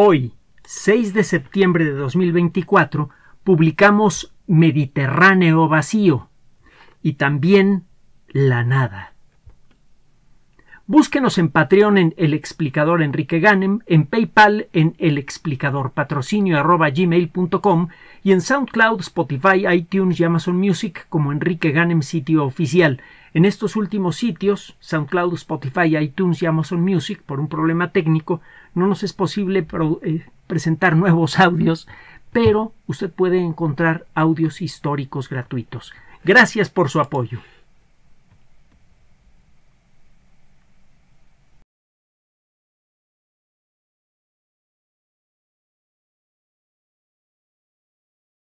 Hoy, 6 de septiembre de 2024, publicamos Mediterráneo Vacío y también La Nada. Búsquenos en Patreon en El Explicador Enrique Ganem, en PayPal en El Explicador patrocinio arroba y en SoundCloud, Spotify, iTunes y Amazon Music como Enrique Ganem sitio oficial. En estos últimos sitios, SoundCloud, Spotify, iTunes y Amazon Music, por un problema técnico, no nos es posible eh, presentar nuevos audios, pero usted puede encontrar audios históricos gratuitos. Gracias por su apoyo.